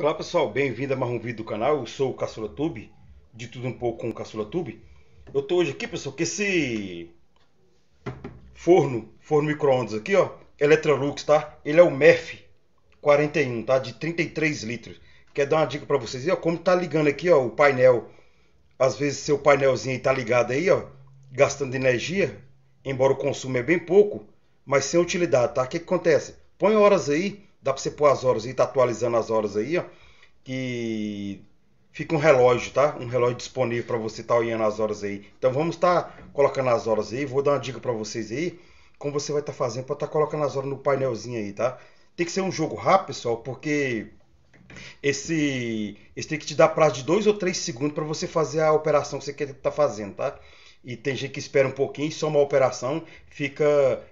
Olá pessoal, bem-vindo a mais um vídeo do canal, eu sou o Caçula Tube, de tudo um pouco com o Caçula Tube. Eu tô hoje aqui pessoal com esse forno, forno micro-ondas aqui ó, Electrolux tá, ele é o MEF 41 tá, de 33 litros. Quer dar uma dica para vocês aí ó, como tá ligando aqui ó, o painel, às vezes seu painelzinho aí tá ligado aí ó, gastando energia, embora o consumo é bem pouco, mas sem utilidade tá, o que, que acontece? Põe horas aí Dá pra você pôr as horas e tá atualizando as horas aí, ó. Que fica um relógio, tá? Um relógio disponível para você estar tá olhando as horas aí. Então vamos estar tá colocando as horas aí. Vou dar uma dica para vocês aí. Como você vai estar tá fazendo para estar tá colocando as horas no painelzinho aí, tá? Tem que ser um jogo rápido, pessoal, porque esse, esse tem que te dar prazo de dois ou três segundos para você fazer a operação que você quer estar tá fazendo, tá? E tem gente que espera um pouquinho, só uma operação, fica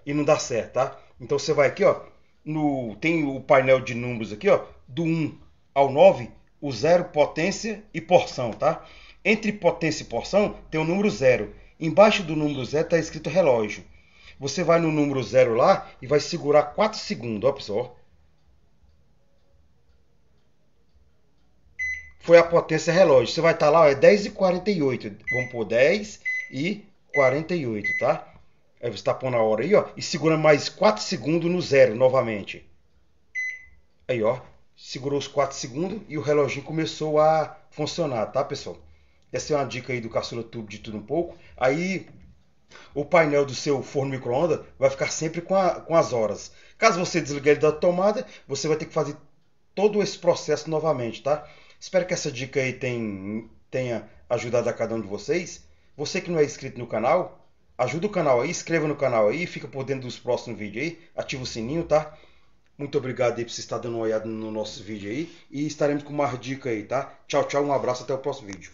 e não dá certo, tá? Então você vai aqui, ó no tem o painel de números aqui, ó, do 1 ao 9, o zero potência e porção, tá? Entre potência e porção tem o número zero. Embaixo do número zero está escrito relógio. Você vai no número zero lá e vai segurar 4 segundos, ó pessoal. Foi a potência relógio. Você vai estar tá lá, ó, é 10 e 48. Vamos por 10 e 48, tá? Aí é, você está pondo a hora aí, ó, e segura mais 4 segundos no zero novamente. Aí, ó, segurou os 4 segundos e o reloginho começou a funcionar, tá, pessoal? Essa é uma dica aí do Caçula Tube de tudo um pouco. Aí o painel do seu forno micro-ondas vai ficar sempre com, a, com, as horas. Caso você desligue ele da tomada, você vai ter que fazer todo esse processo novamente, tá? Espero que essa dica aí tenha ajudado a cada um de vocês. Você que não é inscrito no canal, ajuda o canal aí, inscreva no canal aí, fica por dentro dos próximos vídeos aí, ativa o sininho, tá? Muito obrigado aí por você estar dando uma olhada no nosso vídeo aí e estaremos com mais dica aí, tá? Tchau, tchau, um abraço, até o próximo vídeo.